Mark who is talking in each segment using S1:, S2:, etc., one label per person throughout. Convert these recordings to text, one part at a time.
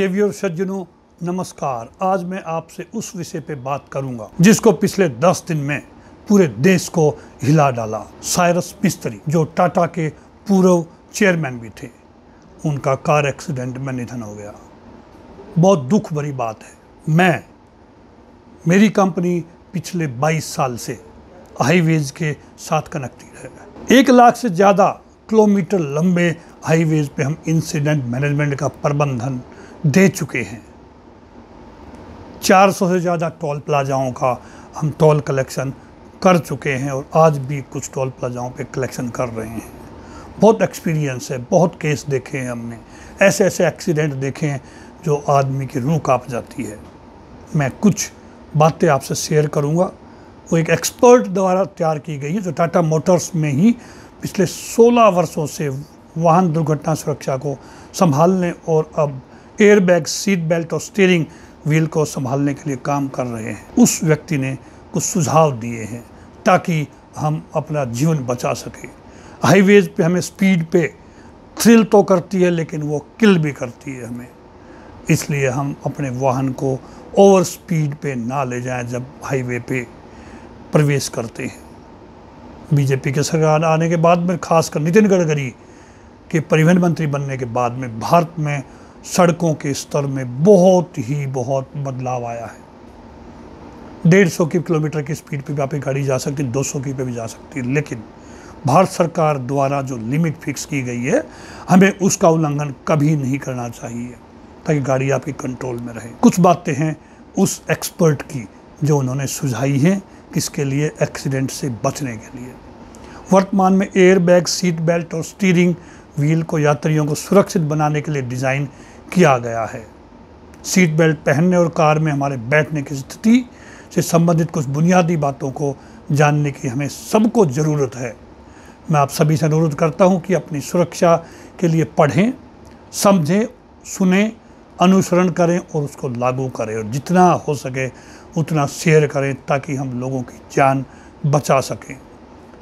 S1: और सज्जनों नमस्कार आज मैं आपसे उस विषय पे बात करूंगा जिसको पिछले दस दिन में पूरे देश को हिला डाला साइरस मिस्त्री जो टाटा के पूर्व चेयरमैन भी थे उनका कार एक्सीडेंट में निधन हो गया बहुत दुख भरी बात है मैं मेरी कंपनी पिछले 22 साल से हाईवेज के साथ कनेक्टेड है एक लाख से ज़्यादा किलोमीटर लंबे हाईवेज पे हम इंसिडेंट मैनेजमेंट का प्रबंधन दे चुके हैं 400 से ज़्यादा टोल प्लाजाओं का हम टोल कलेक्शन कर चुके हैं और आज भी कुछ टोल प्लाजाओं पे कलेक्शन कर रहे हैं बहुत एक्सपीरियंस है बहुत केस देखे हैं हमने ऐसे ऐसे एक्सीडेंट देखे हैं जो आदमी की रूह काँप जाती है मैं कुछ बातें आपसे शेयर करूंगा वो एक एक्सपर्ट द्वारा तैयार की गई है जो टाटा मोटर्स में ही पिछले 16 वर्षों से वाहन दुर्घटना सुरक्षा को संभालने और अब एयरबैग सीट बेल्ट और स्टीयरिंग व्हील को संभालने के लिए काम कर रहे हैं उस व्यक्ति ने कुछ सुझाव दिए हैं ताकि हम अपना जीवन बचा सकें हाईवेज पे हमें स्पीड पे थ्रिल तो करती है लेकिन वो किल भी करती है हमें इसलिए हम अपने वाहन को ओवर स्पीड पे ना ले जाएं जब हाईवे पे प्रवेश करते हैं बीजेपी के सरकार आने के बाद में खासकर नितिन गडकरी के परिवहन मंत्री बनने के बाद में भारत में सड़कों के स्तर में बहुत ही बहुत बदलाव आया है डेढ़ सौ की किलोमीटर की स्पीड पे भी आपकी गाड़ी जा सकती है दो सौ की पे भी जा सकती है लेकिन भारत सरकार द्वारा जो लिमिट फिक्स की गई है हमें उसका उल्लंघन कभी नहीं करना चाहिए ताकि गाड़ी आपके कंट्रोल में रहे कुछ बातें हैं उस एक्सपर्ट की जो उन्होंने सुझाई हैं किसके लिए एक्सीडेंट से बचने के लिए वर्तमान में एयरबैग सीट बेल्ट और स्टीयरिंग व्हील को यात्रियों को सुरक्षित बनाने के लिए डिज़ाइन किया गया है सीट बेल्ट पहनने और कार में हमारे बैठने की स्थिति से संबंधित कुछ बुनियादी बातों को जानने की हमें सबको ज़रूरत है मैं आप सभी से अनुरोध करता हूं कि अपनी सुरक्षा के लिए पढ़ें समझें सुने अनुसरण करें और उसको लागू करें और जितना हो सके उतना शेयर करें ताकि हम लोगों की जान बचा सकें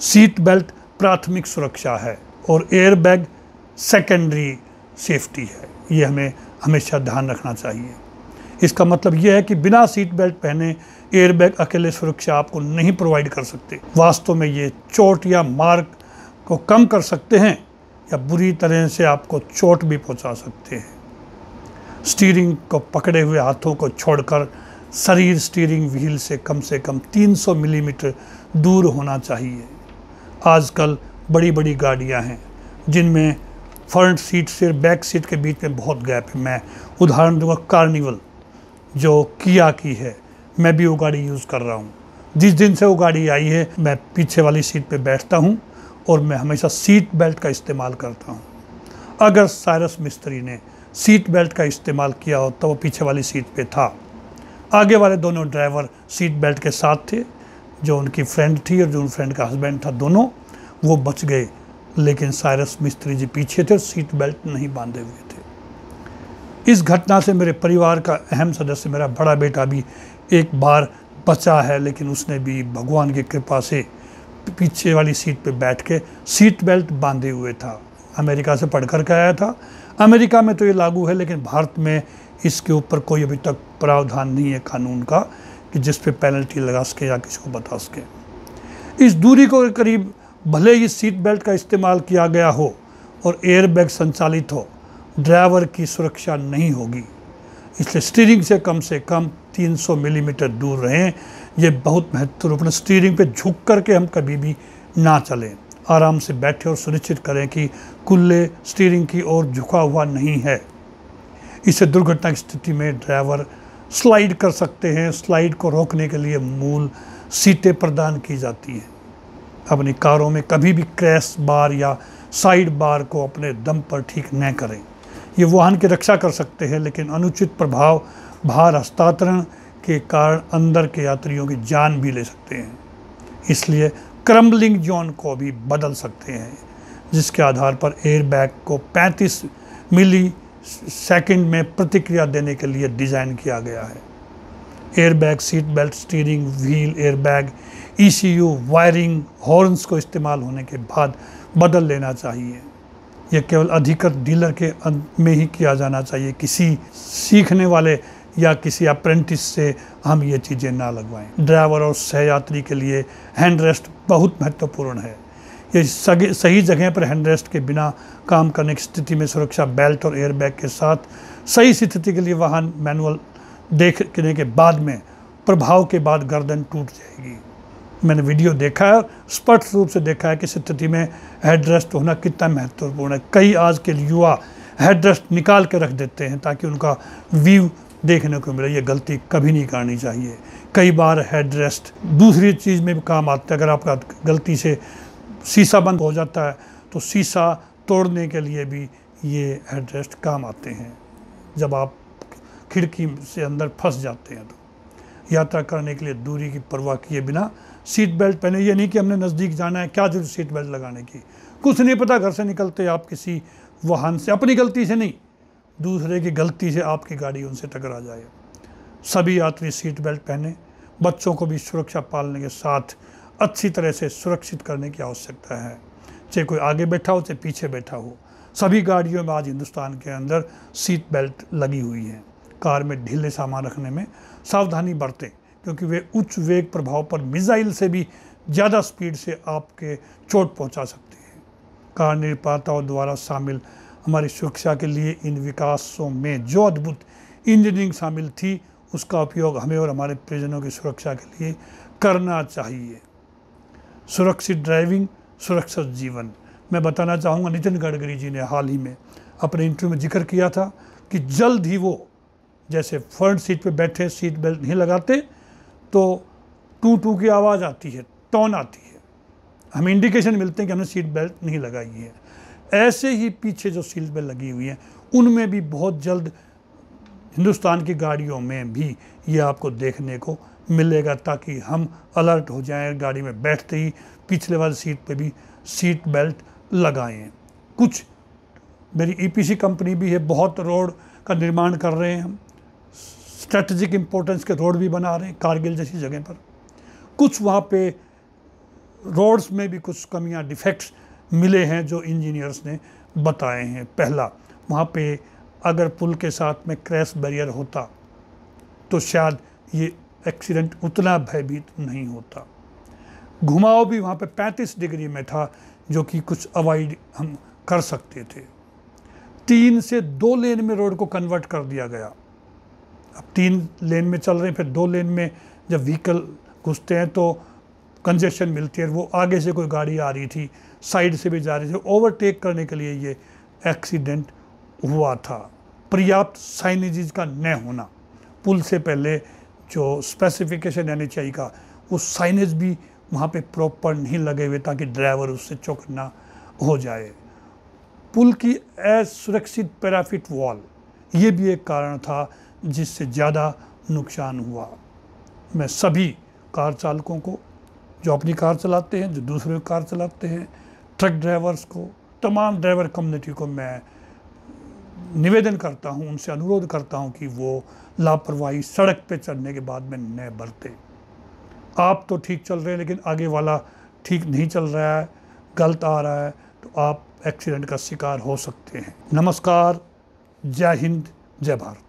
S1: सीट बेल्ट प्राथमिक सुरक्षा है और एयर बैग सेकेंडरी सेफ्टी है ये हमें हमेशा ध्यान रखना चाहिए इसका मतलब यह है कि बिना सीट बेल्ट पहने एयरबैग अकेले सुरक्षा आपको नहीं प्रोवाइड कर सकते वास्तव में ये चोट या मार्ग को कम कर सकते हैं या बुरी तरह से आपको चोट भी पहुंचा सकते हैं स्टीयरिंग को पकड़े हुए हाथों को छोड़कर शरीर स्टीयरिंग व्हील से कम से कम 300 मिलीमीटर दूर होना चाहिए आजकल बड़ी बड़ी गाड़ियां हैं जिनमें फ्रंट सीट से बैक सीट के बीच में बहुत गैप है मैं उदाहरण दूंगा कार्निवल जो किया की है मैं भी वो गाड़ी यूज़ कर रहा हूँ जिस दिन से वो गाड़ी आई है मैं पीछे वाली सीट पे बैठता हूँ और मैं हमेशा सीट बेल्ट का इस्तेमाल करता हूँ अगर सायरस मिस्त्री ने सीट बेल्ट का इस्तेमाल किया हो तो वो पीछे वाली सीट पे था आगे वाले दोनों ड्राइवर सीट बेल्ट के साथ थे जो उनकी फ्रेंड थी और जो उन फ्रेंड का हस्बैंड था दोनों वो बच गए लेकिन सायरस मिस्त्री जी पीछे थे और सीट बेल्ट नहीं बांधे हुए थे इस घटना से मेरे परिवार का अहम सदस्य मेरा बड़ा बेटा भी एक बार बचा है लेकिन उसने भी भगवान की कृपा से पीछे वाली सीट पर बैठ के सीट बेल्ट बांधे हुए था अमेरिका से पढ़ करके आया था अमेरिका में तो ये लागू है लेकिन भारत में इसके ऊपर कोई अभी तक प्रावधान नहीं है कानून का कि जिस पे पेनल्टी लगा सके या किसी को बता सके इस दूरी को करीब भले ही सीट बेल्ट का इस्तेमाल किया गया हो और एयरबैग संचालित हो ड्राइवर की सुरक्षा नहीं होगी इसलिए स्टीयरिंग से कम से कम 300 मिलीमीटर mm दूर रहें यह बहुत महत्वपूर्ण स्टीयरिंग पे झुक कर के हम कभी भी ना चलें आराम से बैठें और सुनिश्चित करें कि कुल्ले स्टीयरिंग की ओर झुका हुआ नहीं है इससे दुर्घटना की स्थिति में ड्राइवर स्लाइड कर सकते हैं स्लाइड को रोकने के लिए मूल सीटें प्रदान की जाती हैं अपनी कारों में कभी भी क्रैश बार या साइड बार को अपने दम पर ठीक न करें ये वाहन की रक्षा कर सकते हैं लेकिन अनुचित प्रभाव भार हस्तांतरण के कारण अंदर के यात्रियों की जान भी ले सकते हैं इसलिए क्रम्बलिंग जोन को भी बदल सकते हैं जिसके आधार पर एयरबैग को 35 मिली सेकंड में प्रतिक्रिया देने के लिए डिज़ाइन किया गया है airbag seat belt steering wheel airbag ECU wiring horns को इस्तेमाल होने के बाद बदल लेना चाहिए यह केवल अधिकृत डीलर के अंत में ही किया जाना चाहिए किसी सीखने वाले या किसी अप्रेंटिस से हम ये चीज़ें ना लगवाएं ड्राइवर और सहयात्री के लिए हैंड रेस्ट बहुत महत्वपूर्ण है ये सही जगह पर हैंड रेस्ट के बिना काम करने की स्थिति में सुरक्षा बेल्ट और एयरबैग के साथ सही स्थिति के लिए वाहन मैनुअल देखने के बाद में प्रभाव के बाद गर्दन टूट जाएगी मैंने वीडियो देखा है स्पष्ट रूप से देखा है कि स्थिति में हेड रेस्ट होना कितना महत्वपूर्ण है कई आज के युवा हेड रेस्ट निकाल के रख देते हैं ताकि उनका व्यू देखने को मिले ये गलती कभी नहीं करनी चाहिए कई बार हेड रेस्ट दूसरी चीज़ में भी काम आता है अगर आपका गलती से शीशा बंद हो जाता है तो शीशा तोड़ने के लिए भी ये हेड रेस्ट काम आते हैं जब आप खिड़की से अंदर फंस जाते हैं तो यात्रा करने के लिए दूरी की परवाह किए बिना सीट बेल्ट पहने ये नहीं कि हमने नज़दीक जाना है क्या जरूरत सीट बेल्ट लगाने की कुछ नहीं पता घर से निकलते आप किसी वाहन से अपनी गलती से नहीं दूसरे की गलती से आपकी गाड़ी उनसे टकरा जाए सभी यात्री सीट बेल्ट पहने बच्चों को भी सुरक्षा पालने के साथ अच्छी तरह से सुरक्षित करने की आवश्यकता है चाहे कोई आगे बैठा हो चाहे पीछे बैठा हो सभी गाड़ियों में आज हिंदुस्तान के अंदर सीट बेल्ट लगी हुई है कार में ढीले सामान रखने में सावधानी बरतें क्योंकि वे उच्च वेग प्रभाव पर मिज़ाइल से भी ज़्यादा स्पीड से आपके चोट पहुंचा सकते हैं कार निर्माताओं द्वारा शामिल हमारी सुरक्षा के लिए इन विकासों में जो अद्भुत इंजीनियरिंग शामिल थी उसका उपयोग हमें और हमारे परिजनों की सुरक्षा के लिए करना चाहिए सुरक्षित ड्राइविंग सुरक्षित जीवन मैं बताना चाहूँगा नितिन गडकरी जी ने हाल ही में अपने इंटरव्यू में जिक्र किया था कि जल्द ही वो जैसे फ्रंट सीट पे बैठे सीट बेल्ट नहीं लगाते तो टू टू की आवाज़ आती है टोन आती है हमें इंडिकेशन मिलते हैं कि हमने सीट बेल्ट नहीं लगाई है ऐसे ही पीछे जो सीट बेल्ट लगी हुई हैं उनमें भी बहुत जल्द हिंदुस्तान की गाड़ियों में भी ये आपको देखने को मिलेगा ताकि हम अलर्ट हो जाएं गाड़ी में बैठते ही पिछले वाली सीट पे भी सीट बेल्ट लगाएं कुछ मेरी ईपीसी e कंपनी भी है बहुत रोड का निर्माण कर रहे हैं हम स्ट्रेटजिक इम्पोर्टेंस के रोड भी बना रहे हैं कारगिल जैसी जगह पर कुछ वहाँ पे रोड्स में भी कुछ कमियाँ डिफेक्ट्स मिले हैं जो इंजीनियर्स ने बताए हैं पहला वहाँ पे अगर पुल के साथ में क्रैश बैरियर होता तो शायद ये एक्सीडेंट उतना भयभीत नहीं होता घुमाव भी वहाँ पे 35 डिग्री में था जो कि कुछ अवॉइड हम कर सकते थे तीन से दो लेन में रोड को कन्वर्ट कर दिया गया अब तीन लेन में चल रहे हैं फिर दो लेन में जब व्हीकल घुसते हैं तो कंजेशन मिलती है वो आगे से कोई गाड़ी आ रही थी साइड से भी जा रही थी ओवरटेक करने के लिए ये एक्सीडेंट हुआ था पर्याप्त साइनेज का न होना पुल से पहले जो स्पेसिफिकेशन एन एच का वो साइनेज भी वहाँ पे प्रॉपर नहीं लगे हुए ताकि ड्राइवर उससे चौक ना हो जाए पुल की असुरक्षित पैराफिट वॉल ये भी एक कारण था जिससे ज़्यादा नुकसान हुआ मैं सभी कार चालकों को जो अपनी कार चलाते हैं जो दूसरे कार चलाते हैं ट्रक ड्राइवर्स को तमाम ड्राइवर कम्युनिटी को मैं निवेदन करता हूं उनसे अनुरोध करता हूं कि वो लापरवाही सड़क पे चढ़ने के बाद में न बरते आप तो ठीक चल रहे हैं लेकिन आगे वाला ठीक नहीं चल रहा है गलत आ रहा है तो आप एक्सीडेंट का शिकार हो सकते हैं नमस्कार जय हिंद जय भारत